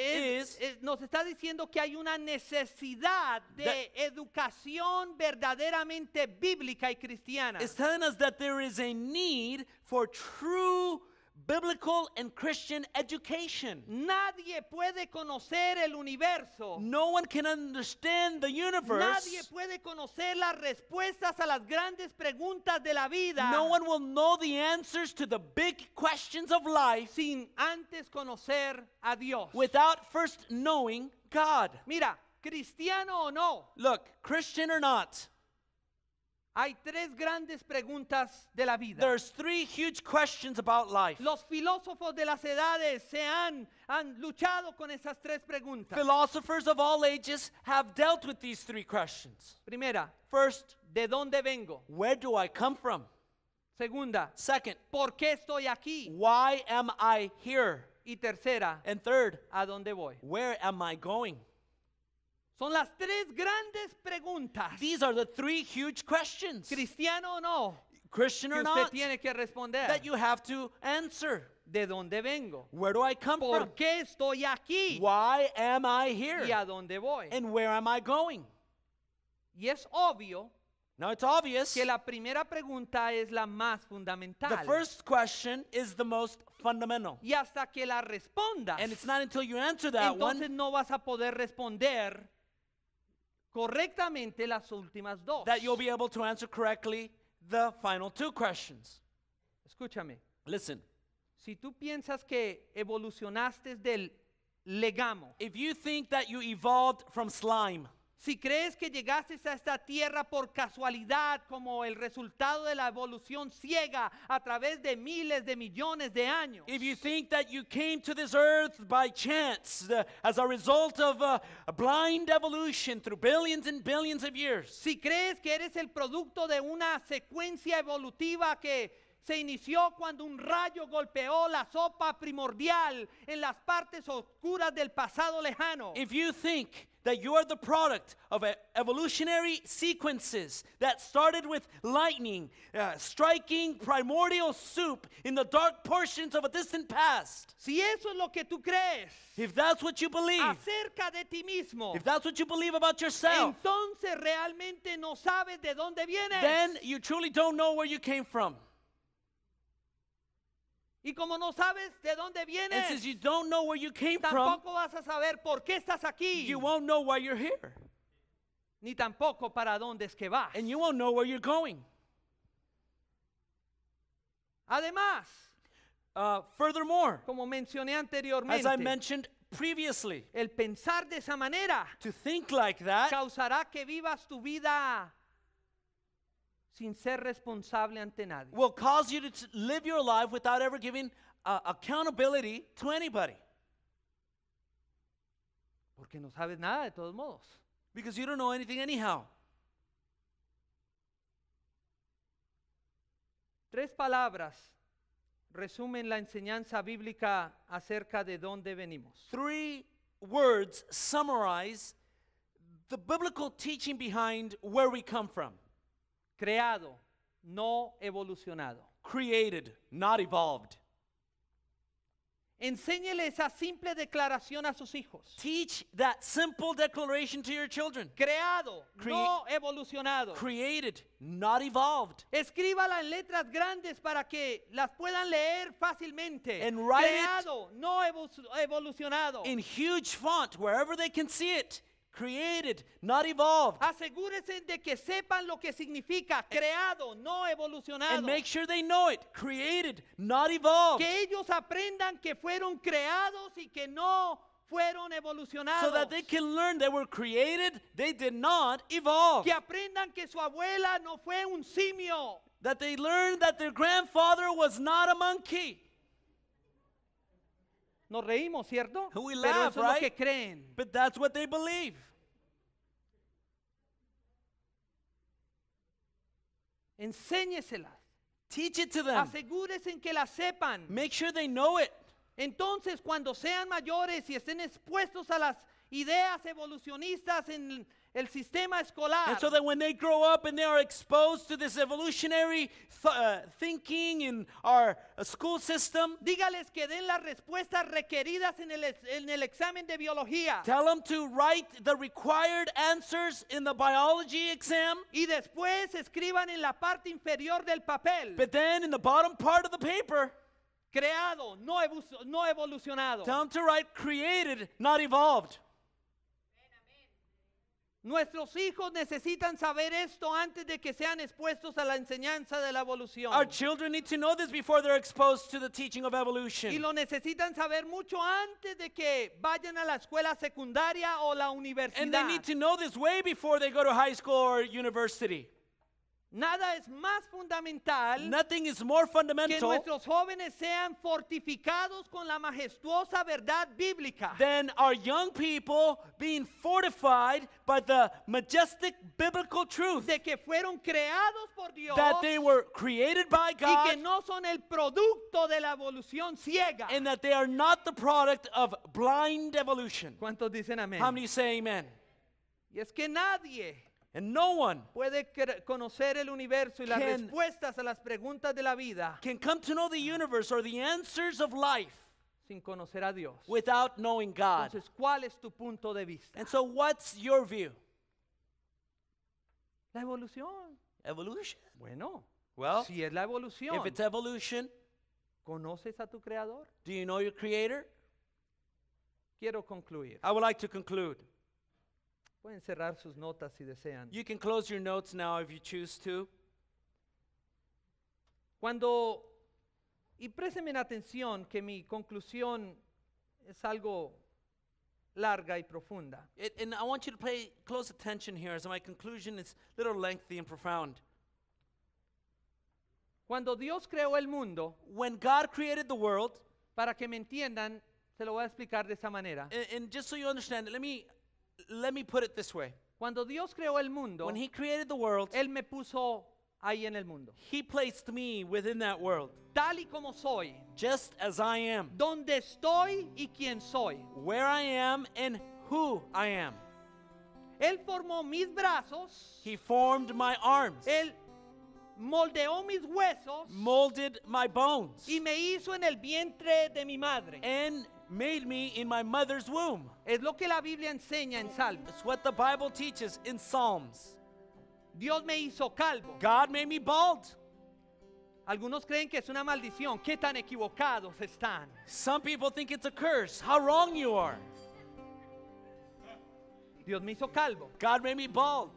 es, nos está diciendo que hay una necesidad de educación verdaderamente bíblica y cristiana. It's telling us that there is a need for true biblical and Christian education. Nadie puede conocer el universo. No one can understand the universe. Nadie puede conocer las respuestas a las grandes preguntas de la vida. No one will know the answers to the big questions of life sin antes conocer a Dios. Without first knowing God. Mira, cristiano o no. Look, Christian or not. Hay tres grandes preguntas de la vida. There's three huge questions about life. Los filósofos de las edades se han, han luchado con esas tres preguntas. Philosophers of all ages have dealt with these three questions. Primera, first, ¿de dónde vengo? Where do I come from? Segunda, second, ¿por qué estoy aquí? Why am I here? Y tercera, and third, ¿a dónde voy? Where am I going? Son las tres grandes preguntas. These are the three huge questions. Cristiano o no. Christian or que usted not. tiene que responder. That you have to answer. ¿De dónde vengo? Where do I come ¿Por from? qué estoy aquí? Why am I here? ¿Y a dónde voy? And where am I going? Y es obvio Now it's obvious que la primera pregunta es la más fundamental. the first question is the most fundamental. y hasta que la respondas, And it's not until you answer that one entonces no vas a poder responder correctamente las últimas dos. that you'll be able to answer correctly the final two questions. Escúchame, Listen, si tú piensas que evolucionaste del legamo if you think that you evolved from slime Si crees que llegaste a esta tierra por casualidad, como el resultado de la evolución ciega a través de miles de millones de años. Si crees que eres el producto de una secuencia evolutiva que se inició cuando un rayo golpeó la sopa primordial en las partes oscuras del pasado lejano. If you think that you are the product of evolutionary sequences that started with lightning uh, striking primordial soup in the dark portions of a distant past. Si eso es lo que tú crees, if that's what you believe, acerca de ti mismo, if that's what you believe about yourself, entonces realmente no sabes de dónde vienes. Then you truly don't know where you came from. Y como no sabes de dónde vienes, tampoco vas a saber por qué estás aquí. Ni tampoco para dónde es que vas. And Además, uh, furthermore, como mencioné anteriormente, previously, el pensar de esa manera, think causará que vivas tu vida sin ser responsable ante nadie. will cause you to live your life without ever giving uh, accountability to anybody Porque no sabes nada de todos modos. because you don't know anything anyhow. Tres palabras resumen la enseñanza bíblica acerca de dónde venimos. Three words summarize the biblical teaching behind where we come from. Creado, no evolucionado. Created, not evolved. Enséñele esa simple declaración a sus hijos. Teach that simple declaration to your children. Creado, no evolucionado. Created, not evolved. Escríbala en letras grandes para que las puedan leer fácilmente. And write Creado, no evolucionado. En huge font wherever they can see it. Created, not evolved. Asegúrense de que sepan lo que significa creado, no evolucionado. And make sure they know it. Created, not evolved. Que ellos aprendan que fueron creados y que no fueron evolucionados. So that they can learn they were created, they did not evolve. Que aprendan que su abuela no fue un simio. That they learn that their grandfather was not a monkey. Nos reímos, ¿cierto? Pero eso es lo que creen. But that's what they believe. Enséñeselas. Teach it to them. que la sepan. Make sure they know it. Entonces, cuando sean mayores y estén expuestos a las ideas evolucionistas en el sistema escolar. And so that when they grow up and they are exposed to this evolutionary th uh, thinking in our uh, school system, dígales que den las respuestas requeridas en el, en el examen de biología. Tell them to write the required answers in the biology exam. Y después escriban en la parte inferior del papel. But then in the bottom part of the paper, creado, no, no evolucionado. Tell them to write created, not evolved. Nuestros hijos necesitan saber esto antes de que sean expuestos a la enseñanza de la evolución. Our children need to know this before they're exposed to the teaching of evolution. Y lo necesitan saber mucho antes de que vayan a la escuela secundaria o la universidad. And they need to know this way before they go to high school or university. Nada es más fundamental Nothing is more que fundamental nuestros jóvenes sean fortificados con la majestuosa verdad bíblica. than our young people being fortified by the majestic biblical truth de que fueron creados por Dios that they were created by y que God no son el producto de la evolución ciega. and that they are not the product of blind evolution. ¿Cuántos dicen amén? How many say amen? Y es que nadie and no one puede conocer el universo y las can, respuestas a las preguntas de la vida. Can come to know the universe or the answers of life sin conocer a Dios. Without knowing God. Entonces, ¿cuál es tu punto de vista? And so what's your view? La evolución. Evolution. Bueno, well, si es la evolución. If it's evolution, ¿conoces a tu creador? Do you know your creator? Quiero concluir. I would like to conclude. Pueden cerrar sus notas si desean. You can close your notes now if you choose to. Cuando, y présenme atención que mi conclusión es algo larga y profunda. It, and I want you to pay close attention here as my conclusion is a little lengthy and profound. Cuando Dios creó el mundo, When God created the world, para que me entiendan, se lo voy a explicar de esa manera. and, and just so you understand, let me let me put it this way. Cuando Dios creó el mundo, When he created the world, él me puso ahí en el mundo. he placed me within that world, Tal y como soy, just as I am. donde estoy y quién soy. Where I am and who I am. Él formó mis brazos, He formed my arms, él moldeó mis huesos molded my bones, y me hizo en el vientre de mi madre. and made me in my mother's womb. Es lo que la Biblia enseña en Salmos. It's what the Bible teaches in Psalms. Dios me hizo calvo. God made me bald. Algunos creen que es una maldición. Qué tan equivocados están. Some people think it's a curse. How wrong you are. Dios me hizo calvo. God made me bald.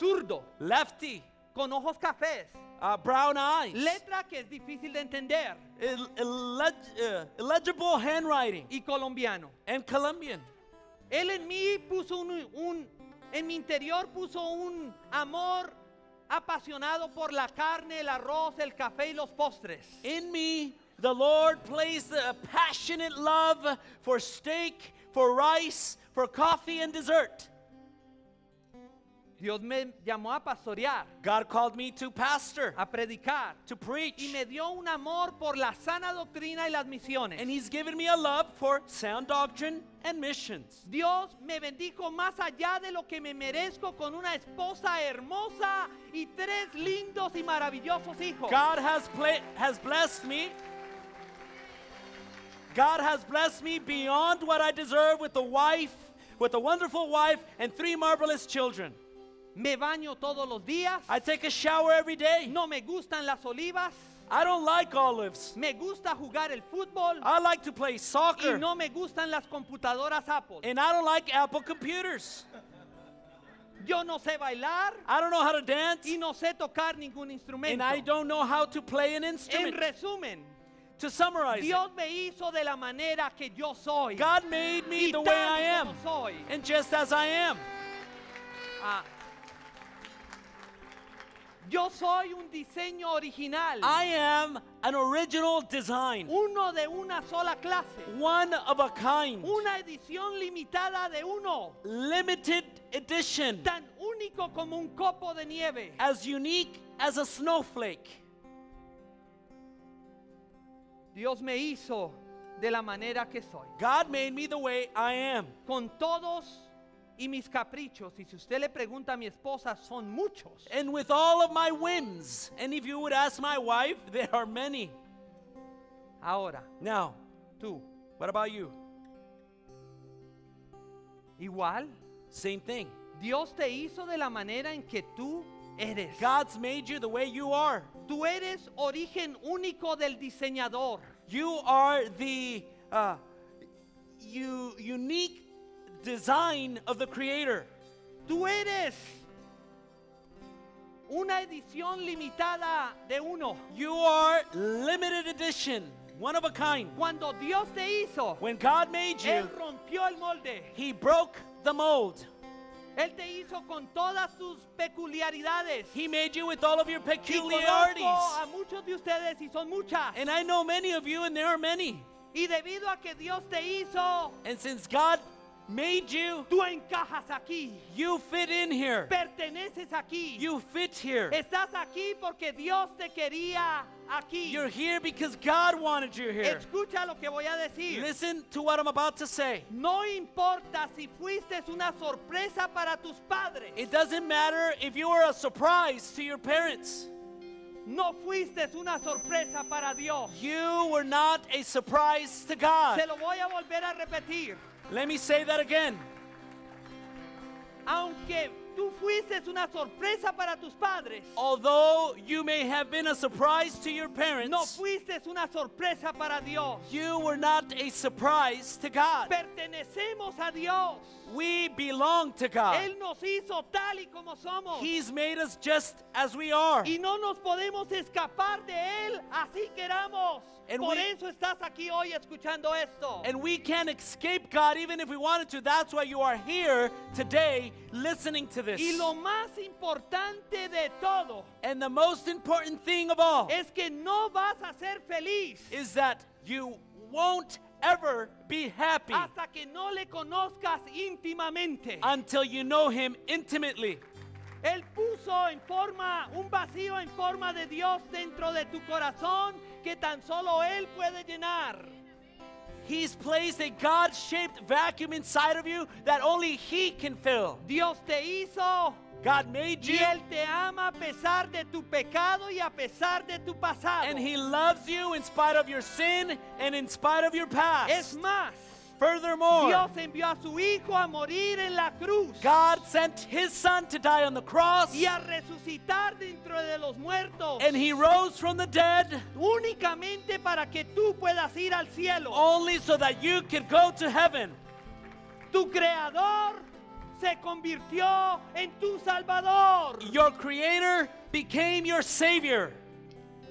Zurdo. Lefty. con ojos cafés. Uh, brown eyes. Letra que es difícil de entender. Uh, handwriting. Y colombiano. And Colombian. Él en mí puso un, un, en mi interior puso un amor apasionado por la carne, el arroz, el café y los postres. In me, the Lord placed a passionate love for steak, for rice, for coffee and dessert. Dios me llamó a pastorear. God called me to pastor. A predicar. To preach. Y me dio un amor por la sana doctrina y las misiones. And he's given me a love for sound doctrine and missions. Dios me bendijo más allá de lo que me merezco con una esposa hermosa y tres lindos y maravillosos hijos. God has, has blessed me God has blessed me beyond what I deserve with a wife, with a wonderful wife, and three marvelous children. Me baño todos los días. I take a shower every day. No me gustan las olivas. I don't like olives. Me gusta jugar el fútbol. I like to play soccer. Y no me gustan las computadoras Apple. And I don't like Apple computers. Yo no sé bailar. I don't know how to dance. Y no sé tocar ningún instrumento. And I don't know how to play an instrument. En resumen, to summarize, Dios me hizo de la manera que yo soy. God made me the way I am. Soy. And just as I am. Ah. Yo soy un diseño original. I am an original design. Uno de una sola clase. One of a kind. Una edición limitada de uno. Limited edition. Tan único como un copo de nieve. As unique as a snowflake. Dios me hizo de la manera que soy. God made me the way I am. Con todos y mis caprichos, y si usted le pregunta a mi esposa, son muchos. And with all of my whims, and if you would ask my wife, there are many. Ahora, now, tú, what about you? Igual, same thing. Dios te hizo de la manera en que tú eres. God's made you the way you are. Tú eres origen único del diseñador. You are the uh, you unique design of the Creator. Tú eres una edición limitada de uno. You are limited edition, one of a kind. Cuando Dios te hizo, when God made you, él rompió el molde. He broke the mold. Él te hizo con todas tus peculiaridades. He made you with all of your peculiarities. a muchos de ustedes y son muchas. And I know many of you and there are many. Y debido a que Dios te hizo. And since God made you. Tú encajas aquí. You fit in here. Perteneces aquí. You fit here. Estás aquí porque Dios te quería aquí. You're here because God wanted you here. Escucha lo que voy a decir. Listen to what I'm about to say. No importa si fuiste una sorpresa para tus padres. It doesn't matter if you were a surprise to your parents. No fuiste una sorpresa para Dios. You were not a surprise to God. Se lo voy a volver a repetir. Let me say that again. Aunque tú fuiste una sorpresa para tus padres, Although you may have been a surprise to your parents, no fuiste una sorpresa para Dios. you were not a surprise to God. Pertenecemos a Dios. We belong to God. Él nos hizo tal y como somos. He's made us just as we are. Y no nos podemos escapar de él así queramos. And Por we, eso estás aquí hoy escuchando esto. And we can't escape God even if we wanted to. That's why you are here today listening to this. Y lo más importante de todo. And the most important thing of all. Es que no vas a ser feliz. Is that you won't ever be happy hasta que no le conozcas íntimamente. until you know Him intimately. Él puso en forma un vacío en forma de Dios dentro de tu corazón que tan solo él puede llenar. He's placed a God-shaped vacuum inside of you that only he can fill. Dios te hizo God made you. Y él te ama a pesar de tu pecado y a pesar de tu pasado. And he loves you in spite of your sin and in spite of your past. Es más, Furthermore, Dios envió a su hijo a morir en la cruz. God sent his son to die on the cross. Y a resucitar dentro de los muertos. And he rose from the dead. Únicamente para que tú puedas ir al cielo. Only so that you could go to heaven. Tu creador se convirtió en tu Salvador. Your Creator became your Savior.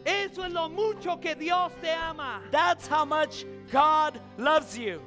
Eso es lo mucho que Dios te ama. That's how much God loves you.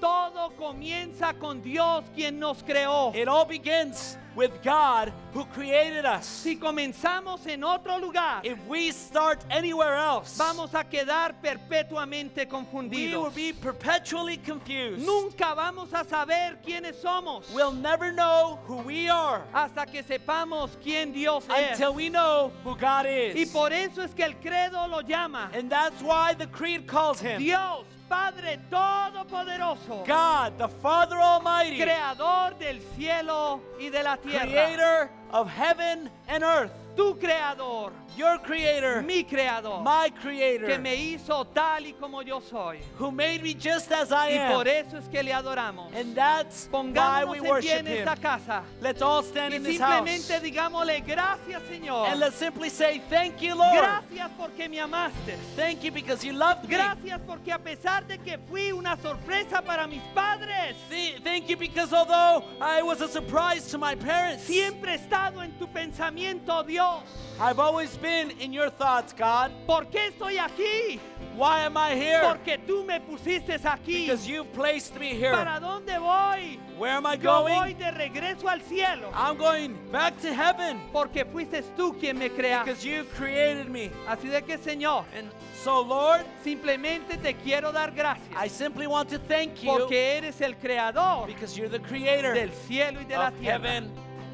Todo comienza con Dios quien nos creó. It all begins with God who created us. Si comenzamos en otro lugar, if we start anywhere else, vamos a quedar perpetuamente confundidos. We will be perpetually confused. Nunca vamos a saber quiénes somos. We'll never know who we are hasta que sepamos quién Dios es. Until we know who God is. Y por eso es que el credo lo llama. And that's why the creed calls him. Dios Padre Todopoderoso. God, the Father Almighty. Creador del cielo y de la tierra. Creator of heaven and earth tu creador, your creator, mi creador, my creator, que me hizo tal y como yo soy, who made me just as I y am. Y por eso es que le adoramos. And that's Pongámonos why we worship him. en esta casa. Let's all stand y in this house, simplemente digámosle gracias, Señor. And let's simply say thank you, Lord. Gracias porque me amaste. Thank you because you loved me. Gracias porque a pesar de que fui una sorpresa para mis padres. Th thank you because although I was a surprise to my parents. Siempre he estado en tu pensamiento, Dios. Dios? I've always been in your thoughts, God. ¿Por qué estoy aquí? Why am I here? Porque tú me pusiste aquí. Because you placed me here. ¿Para dónde voy? Where am I Yo going? Voy de regreso al cielo. I'm going back to heaven. Porque fuiste tú quien me creaste. Because you created me. Así de que, Señor, and so Lord, simplemente te quiero dar gracias. I simply want to thank you. Porque eres el creador. Because you're the creator. Del cielo y de la tierra. Heaven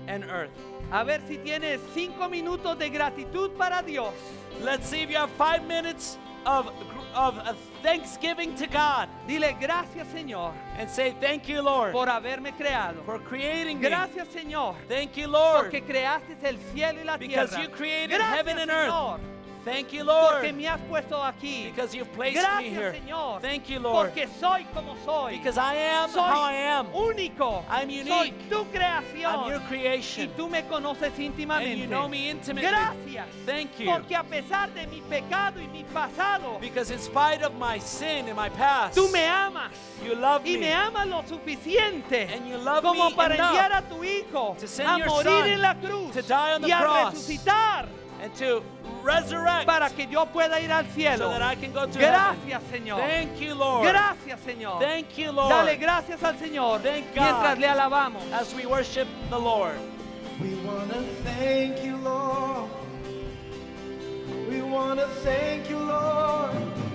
and earth. A ver si tienes cinco minutos de gratitud para Dios. Let's see if you have five minutes of, of, thanksgiving to God. Dile gracias, Señor. And say thank you, Lord. Por haberme creado. For creating gracias, me. Gracias, Señor. Thank you, Lord. Porque creaste el cielo y la tierra. Because you created heaven and earth. Thank you, Lord. Porque me has puesto aquí. Because you've placed Gracias, me here. Señor. Thank you, Lord. Porque soy como soy. Because I am soy how I am. Único. I'm unique. Soy tu creación. I'm your creation. Y tú me conoces íntimamente. And you know me intimately. Gracias. Thank you. Porque a pesar de mi pecado y mi pasado. Because in spite of my sin and my past. Tú me amas. You love me. Y me amas lo suficiente. And you love como me para enviar a tu hijo to send a your morir son en la cruz to die on the y a cross. resucitar and to resurrect para que yo pueda ir al cielo. So that I can go to gracias, heaven. Señor. Thank you, Lord. Gracias, Señor. Thank you, Lord. Dale gracias al Señor thank God mientras le alabamos. As we worship the Lord. We want to thank you, Lord. We want to thank you, Lord.